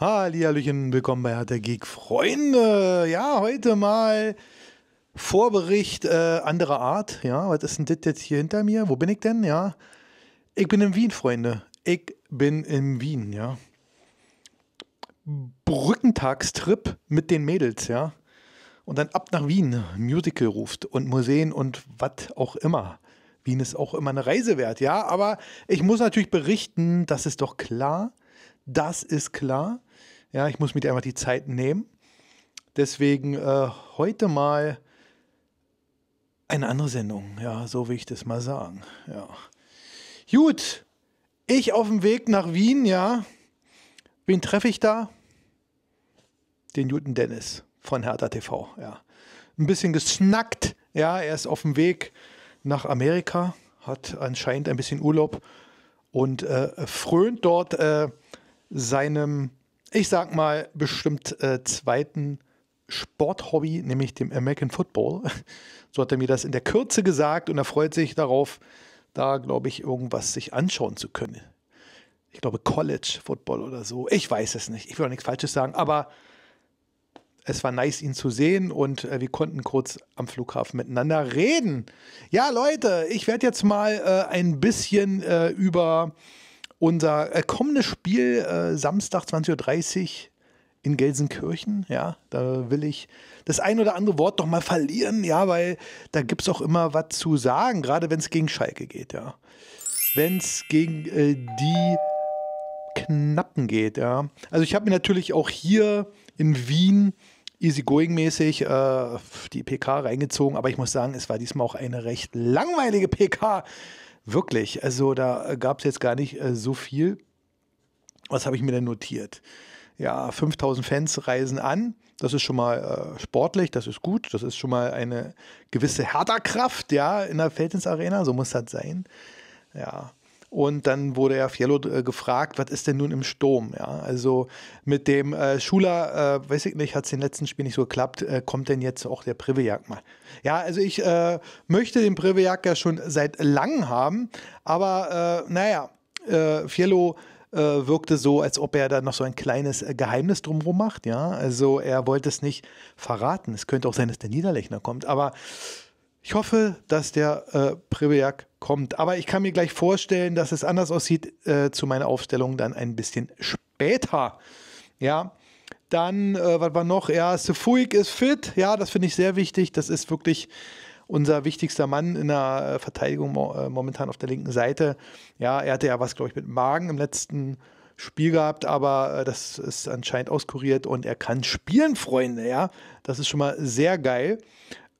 Hallihallöchen, willkommen bei Hertha Geek. Freunde, ja, heute mal Vorbericht äh, anderer Art. Ja, was ist denn das jetzt hier hinter mir? Wo bin ich denn? Ja, ich bin in Wien, Freunde. Ich bin in Wien, ja. Brückentagstrip mit den Mädels, ja. Und dann ab nach Wien, Musical ruft und Museen und was auch immer. Wien ist auch immer eine Reise wert, ja. Aber ich muss natürlich berichten, das ist doch klar, das ist klar, ja, ich muss mir einfach die Zeit nehmen. Deswegen äh, heute mal eine andere Sendung, ja, so will ich das mal sagen. Ja. Gut, ich auf dem Weg nach Wien, ja. Wen treffe ich da? Den Newton Dennis von Hertha TV, ja. Ein bisschen gesnackt, ja, er ist auf dem Weg nach Amerika, hat anscheinend ein bisschen Urlaub und äh, frönt dort äh, seinem ich sag mal, bestimmt äh, zweiten Sporthobby, nämlich dem American Football. So hat er mir das in der Kürze gesagt und er freut sich darauf, da, glaube ich, irgendwas sich anschauen zu können. Ich glaube, College Football oder so. Ich weiß es nicht. Ich will auch nichts Falsches sagen, aber es war nice, ihn zu sehen und äh, wir konnten kurz am Flughafen miteinander reden. Ja, Leute, ich werde jetzt mal äh, ein bisschen äh, über unser äh, kommendes Spiel, äh, Samstag 20.30 Uhr in Gelsenkirchen, ja, da will ich das ein oder andere Wort doch mal verlieren, ja, weil da gibt es auch immer was zu sagen, gerade wenn es gegen Schalke geht, ja. Wenn es gegen äh, die Knappen geht, ja. Also ich habe mir natürlich auch hier in Wien easygoing-mäßig äh, die PK reingezogen, aber ich muss sagen, es war diesmal auch eine recht langweilige PK. Wirklich, also da äh, gab es jetzt gar nicht äh, so viel. Was habe ich mir denn notiert? Ja, 5000 Fans reisen an. Das ist schon mal äh, sportlich, das ist gut, das ist schon mal eine gewisse Härterkraft, ja, in der Feldins Arena, so muss das sein. Ja, und dann wurde ja Fiello äh, gefragt, was ist denn nun im Sturm? Ja, also mit dem äh, Schuler, äh, weiß ich nicht, hat es den letzten Spiel nicht so geklappt, äh, kommt denn jetzt auch der Privejak mal? Ja, also ich äh, möchte den Privejak ja schon seit langem haben, aber äh, naja, äh, Fiello wirkte so, als ob er da noch so ein kleines Geheimnis drumherum macht. Ja, also er wollte es nicht verraten. Es könnte auch sein, dass der Niederlechner kommt, aber ich hoffe, dass der äh, Prebiak kommt. Aber ich kann mir gleich vorstellen, dass es anders aussieht äh, zu meiner Aufstellung dann ein bisschen später. Ja, dann, äh, was war noch? Ja, Sefuig ist fit. Ja, das finde ich sehr wichtig. Das ist wirklich unser wichtigster Mann in der äh, Verteidigung mo äh, momentan auf der linken Seite. Ja, er hatte ja was, glaube ich, mit Magen im letzten Spiel gehabt, aber äh, das ist anscheinend auskuriert und er kann spielen, Freunde. Ja, das ist schon mal sehr geil.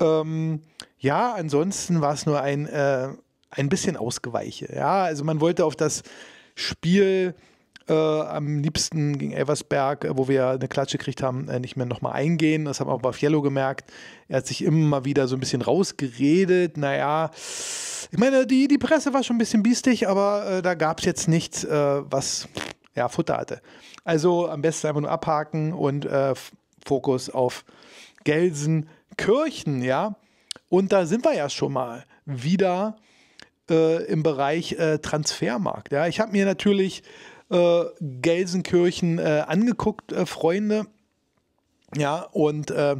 Ähm, ja, ansonsten war es nur ein, äh, ein bisschen Ausgeweiche. Ja, also man wollte auf das Spiel äh, am liebsten gegen Elversberg, äh, wo wir eine Klatsche gekriegt haben, äh, nicht mehr nochmal eingehen. Das haben wir auch bei Fiello gemerkt. Er hat sich immer wieder so ein bisschen rausgeredet. Naja, ich meine, die, die Presse war schon ein bisschen biestig, aber äh, da gab es jetzt nichts, äh, was ja, Futter hatte. Also am besten einfach nur abhaken und Fokus auf Gelsenkirchen, ja. Und da sind wir ja schon mal wieder äh, im Bereich äh, Transfermarkt. Ja, ich habe mir natürlich äh, Gelsenkirchen äh, angeguckt, äh, Freunde. Ja, und äh,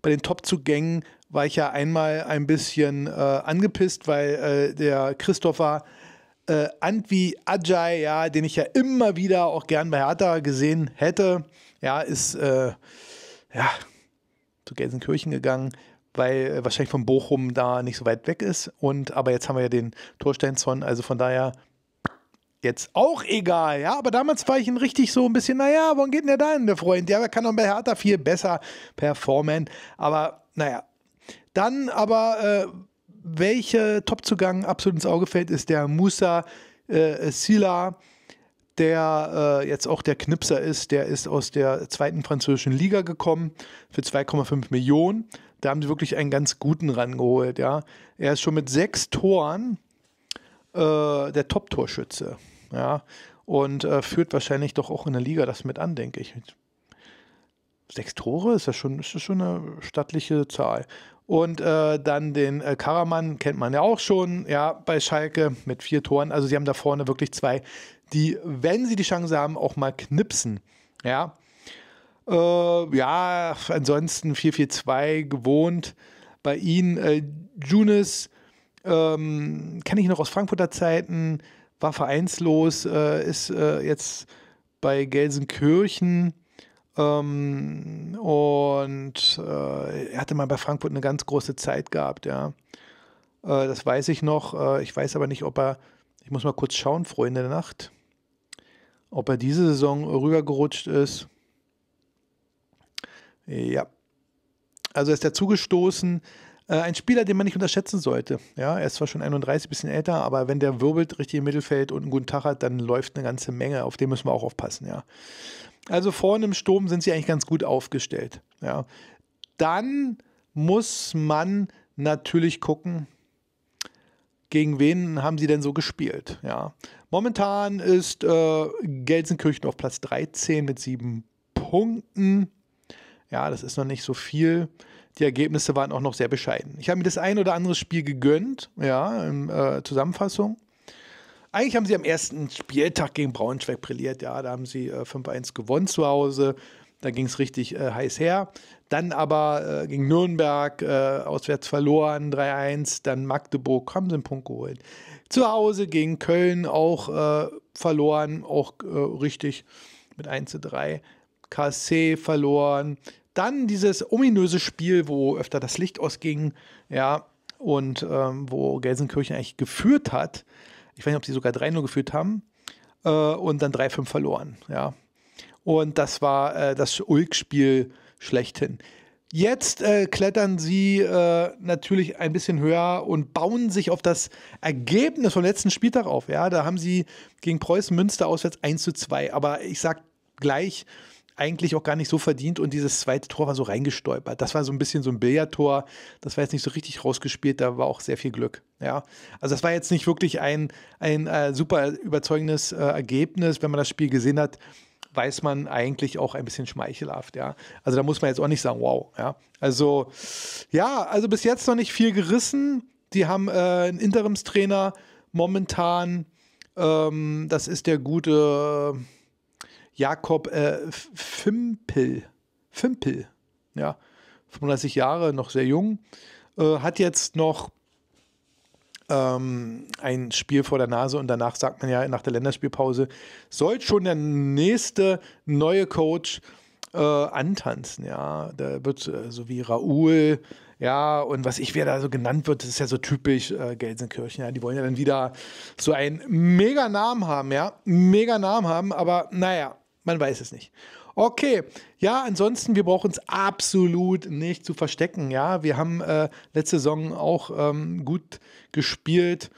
bei den Top-Zugängen war ich ja einmal ein bisschen angepisst, weil der Christopher äh, Antwi Ajay, ja, den ich ja immer wieder auch gern bei Hertha gesehen hätte, ja, ist ja zu Gelsenkirchen gegangen weil äh, wahrscheinlich von Bochum da nicht so weit weg ist. Und, aber jetzt haben wir ja den Torsteinzon, also von daher jetzt auch egal, ja, aber damals war ich ein richtig so ein bisschen, naja, wann geht denn der da hin, der Freund? Ja, der kann doch bei Hertha viel besser performen, aber naja. Dann aber, äh, welche Topzugang absolut ins Auge fällt, ist der Musa äh, Sila, der äh, jetzt auch der Knipser ist, der ist aus der zweiten französischen Liga gekommen für 2,5 Millionen, da haben sie wirklich einen ganz guten rangeholt, ja. Er ist schon mit sechs Toren äh, der Top-Torschütze, ja. Und äh, führt wahrscheinlich doch auch in der Liga das mit an, denke ich. Sechs Tore ist das schon, ist das schon eine stattliche Zahl. Und äh, dann den äh, Karaman kennt man ja auch schon, ja, bei Schalke mit vier Toren. Also sie haben da vorne wirklich zwei, die, wenn sie die Chance haben, auch mal knipsen. Ja, äh, ja, ansonsten 4-4-2 gewohnt. Bei ihnen äh, Junis, ähm, kenne ich noch aus Frankfurter Zeiten, war vereinslos, äh, ist äh, jetzt bei Gelsenkirchen. Ähm, und äh, er hatte mal bei Frankfurt eine ganz große Zeit gehabt, ja. Äh, das weiß ich noch. Äh, ich weiß aber nicht, ob er, ich muss mal kurz schauen, Freunde der Nacht, ob er diese Saison rübergerutscht ist. Ja. Also ist er zugestoßen. Äh, ein Spieler, den man nicht unterschätzen sollte. Ja, er ist zwar schon 31, bisschen älter, aber wenn der wirbelt richtig im Mittelfeld und einen guten Tag hat, dann läuft eine ganze Menge. Auf den müssen wir auch aufpassen, ja. Also vorne im Sturm sind sie eigentlich ganz gut aufgestellt. Ja. Dann muss man natürlich gucken, gegen wen haben sie denn so gespielt? Ja. Momentan ist äh, Gelsenkirchen auf Platz 13 mit sieben Punkten. Ja, das ist noch nicht so viel. Die Ergebnisse waren auch noch sehr bescheiden. Ich habe mir das ein oder andere Spiel gegönnt, ja, in äh, Zusammenfassung. Eigentlich haben sie am ersten Spieltag gegen Braunschweig brilliert, ja, da haben sie äh, 5-1 gewonnen zu Hause. Da ging es richtig äh, heiß her. Dann aber äh, gegen Nürnberg äh, auswärts verloren, 3-1. Dann Magdeburg, haben sie einen Punkt geholt. Zu Hause gegen Köln auch äh, verloren, auch äh, richtig mit 1-3. KC verloren, dann dieses ominöse Spiel, wo öfter das Licht ausging, ja, und ähm, wo Gelsenkirchen eigentlich geführt hat. Ich weiß nicht, ob sie sogar 3-0 geführt haben. Äh, und dann 3-5 verloren, ja. Und das war äh, das Ulk-Spiel schlechthin. Jetzt äh, klettern sie äh, natürlich ein bisschen höher und bauen sich auf das Ergebnis vom letzten Spieltag auf. Ja, da haben sie gegen Preußen Münster auswärts 1 zu 2. Aber ich sag gleich, eigentlich auch gar nicht so verdient und dieses zweite Tor war so reingestolpert. Das war so ein bisschen so ein Billardtor. Das war jetzt nicht so richtig rausgespielt, da war auch sehr viel Glück. Ja, also das war jetzt nicht wirklich ein, ein äh, super überzeugendes äh, Ergebnis. Wenn man das Spiel gesehen hat, weiß man eigentlich auch ein bisschen schmeichelhaft, ja. Also da muss man jetzt auch nicht sagen, wow, ja. Also, ja, also bis jetzt noch nicht viel gerissen. Die haben äh, einen Interimstrainer momentan. Ähm, das ist der gute. Äh, Jakob äh, Fimpel. Fimpel, ja, 35 Jahre, noch sehr jung, äh, hat jetzt noch ähm, ein Spiel vor der Nase und danach sagt man ja nach der Länderspielpause, soll schon der nächste neue Coach äh, antanzen, ja. Da wird äh, so wie Raoul, ja, und was ich, wer da so genannt wird, das ist ja so typisch äh, Gelsenkirchen, ja. Die wollen ja dann wieder so einen mega Namen haben, ja. Mega Namen haben, aber naja, man weiß es nicht. Okay, ja, ansonsten, wir brauchen es absolut nicht zu verstecken. Ja, wir haben äh, letzte Saison auch ähm, gut gespielt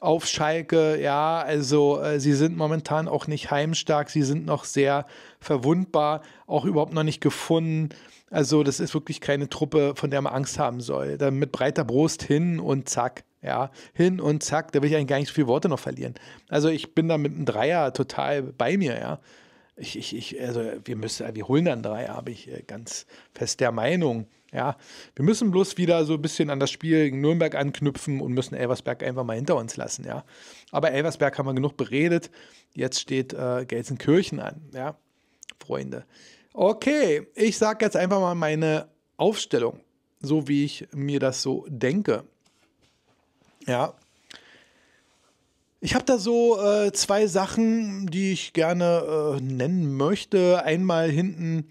auf Schalke. Ja, also äh, sie sind momentan auch nicht heimstark, sie sind noch sehr verwundbar, auch überhaupt noch nicht gefunden. Also, das ist wirklich keine Truppe, von der man Angst haben soll. Dann mit breiter Brust hin und zack. Ja, hin und zack, da will ich eigentlich gar nicht so viele Worte noch verlieren. Also ich bin da mit einem Dreier total bei mir, ja. Ich, ich, ich, also wir müssen, wir holen dann drei, habe ich äh, ganz fest der Meinung. Ja, wir müssen bloß wieder so ein bisschen an das Spiel gegen Nürnberg anknüpfen und müssen Elversberg einfach mal hinter uns lassen, ja. Aber Elversberg haben wir genug beredet. Jetzt steht äh, Gelsenkirchen an, ja, Freunde. Okay, ich sage jetzt einfach mal meine Aufstellung, so wie ich mir das so denke. Ja, ich habe da so äh, zwei Sachen, die ich gerne äh, nennen möchte. Einmal hinten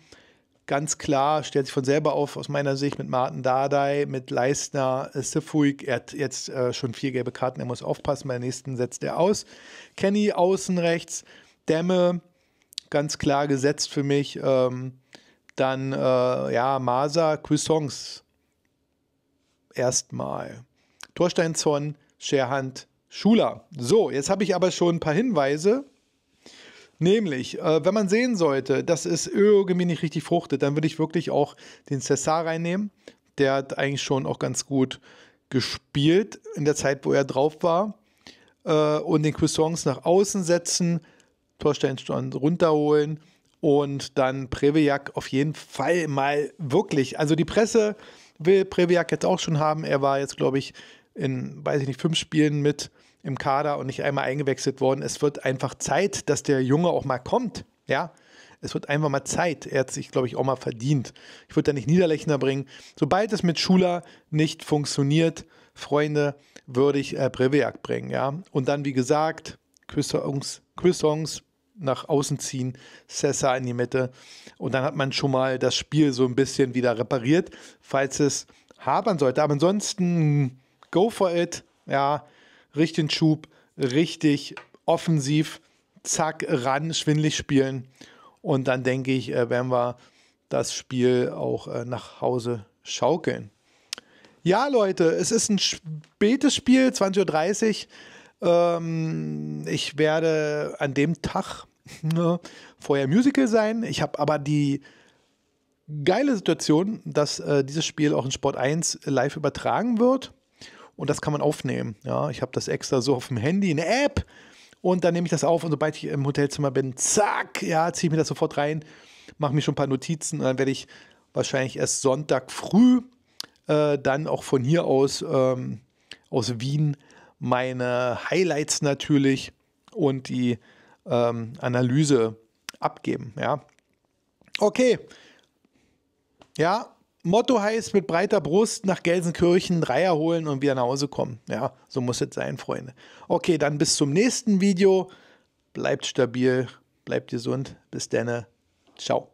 ganz klar, stellt sich von selber auf aus meiner Sicht mit Martin Dardai, mit Leistner, äh, Sifuik. Er hat jetzt äh, schon vier gelbe Karten, er muss aufpassen. Bei der nächsten setzt er aus. Kenny außen rechts, Dämme, ganz klar gesetzt für mich. Ähm, dann, äh, ja, Masa, Cuissons. Erstmal. Torsteinzorn, Scherhand, Schuler. So, jetzt habe ich aber schon ein paar Hinweise. Nämlich, äh, wenn man sehen sollte, dass es irgendwie nicht richtig fruchtet, dann würde ich wirklich auch den Cessar reinnehmen. Der hat eigentlich schon auch ganz gut gespielt in der Zeit, wo er drauf war. Äh, und den Cuissons nach außen setzen, Torsteinstand runterholen und dann Previak auf jeden Fall mal wirklich. Also die Presse will Previak jetzt auch schon haben. Er war jetzt, glaube ich, in, weiß ich nicht, fünf Spielen mit im Kader und nicht einmal eingewechselt worden. Es wird einfach Zeit, dass der Junge auch mal kommt. Ja, es wird einfach mal Zeit. Er hat sich, glaube ich, auch mal verdient. Ich würde da nicht Niederlechner bringen. Sobald es mit Schuler nicht funktioniert, Freunde, würde ich äh, Breviak bringen. Ja, und dann, wie gesagt, Quissons, Quissons nach außen ziehen, Sessa in die Mitte. Und dann hat man schon mal das Spiel so ein bisschen wieder repariert, falls es hapern sollte. Aber ansonsten go for it, ja, richtig Schub, richtig offensiv, zack, ran, schwindlig spielen. Und dann denke ich, äh, werden wir das Spiel auch äh, nach Hause schaukeln. Ja, Leute, es ist ein spätes Spiel, 20.30 Uhr. Ähm, ich werde an dem Tag ne, vorher Musical sein. Ich habe aber die geile Situation, dass äh, dieses Spiel auch in Sport 1 live übertragen wird und das kann man aufnehmen. Ja, ich habe das extra so auf dem Handy, eine App und dann nehme ich das auf und sobald ich im Hotelzimmer bin, zack, ja, ziehe ich mir das sofort rein, mache mir schon ein paar Notizen und dann werde ich wahrscheinlich erst Sonntag früh äh, dann auch von hier aus ähm, aus Wien meine Highlights natürlich und die ähm, Analyse abgeben. Ja, okay. Ja, Motto heißt mit breiter Brust nach Gelsenkirchen Dreier holen und wieder nach Hause kommen. Ja, so muss es sein, Freunde. Okay, dann bis zum nächsten Video. Bleibt stabil, bleibt gesund. Bis dann. Ciao.